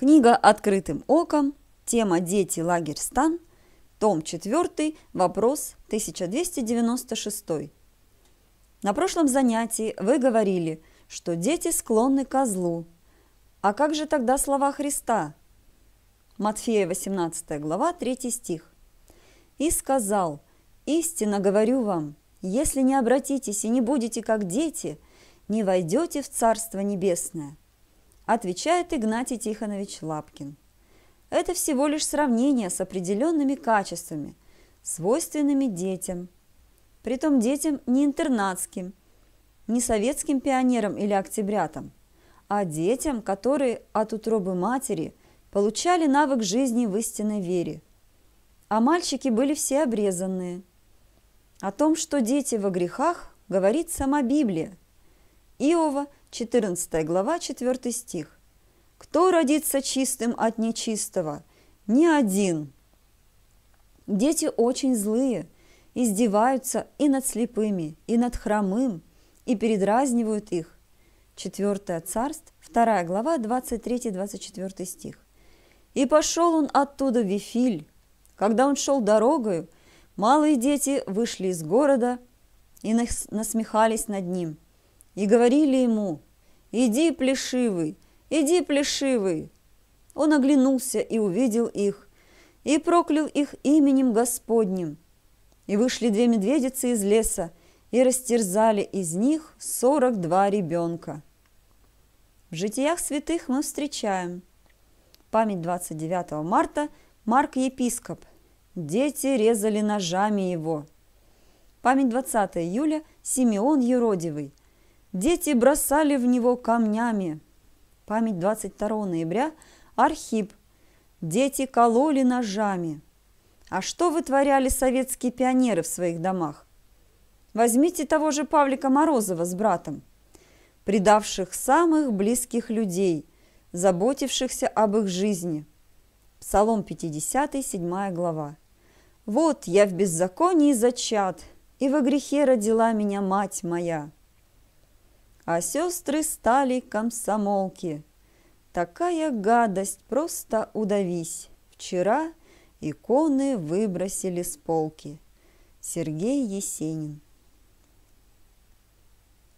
Книга «Открытым оком», тема «Дети, лагерь, стан», том 4, вопрос 1296. На прошлом занятии вы говорили, что дети склонны ко злу. А как же тогда слова Христа? Матфея 18 глава 3 стих. «И сказал, истинно говорю вам, если не обратитесь и не будете как дети, не войдете в Царство Небесное отвечает Игнатий Тихонович Лапкин. Это всего лишь сравнение с определенными качествами, свойственными детям. Притом детям не интернатским, не советским пионерам или октябрятам, а детям, которые от утробы матери получали навык жизни в истинной вере. А мальчики были все обрезанные. О том, что дети во грехах, говорит сама Библия. Иова – 14 глава, 4 стих. «Кто родится чистым от нечистого? Ни один». Дети очень злые, издеваются и над слепыми, и над хромым, и передразнивают их. 4 царств, 2 глава, 23-24 стих. «И пошел он оттуда в Вифиль. Когда он шел дорогою, малые дети вышли из города и насмехались над ним» и говорили ему «Иди, плешивый, иди, плешивый!» Он оглянулся и увидел их, и проклял их именем Господним. И вышли две медведицы из леса, и растерзали из них сорок два ребенка. В житиях святых мы встречаем память 29 марта Марк Епископ. Дети резали ножами его. Память 20 июля Симеон Еродивый. Дети бросали в него камнями. Память 22 ноября. Архип. Дети кололи ножами. А что вытворяли советские пионеры в своих домах? Возьмите того же Павлика Морозова с братом, предавших самых близких людей, заботившихся об их жизни. Псалом 50, 7 глава. «Вот я в беззаконии зачат, и во грехе родила меня мать моя» а сестры стали комсомолки. Такая гадость, просто удавись. Вчера иконы выбросили с полки. Сергей Есенин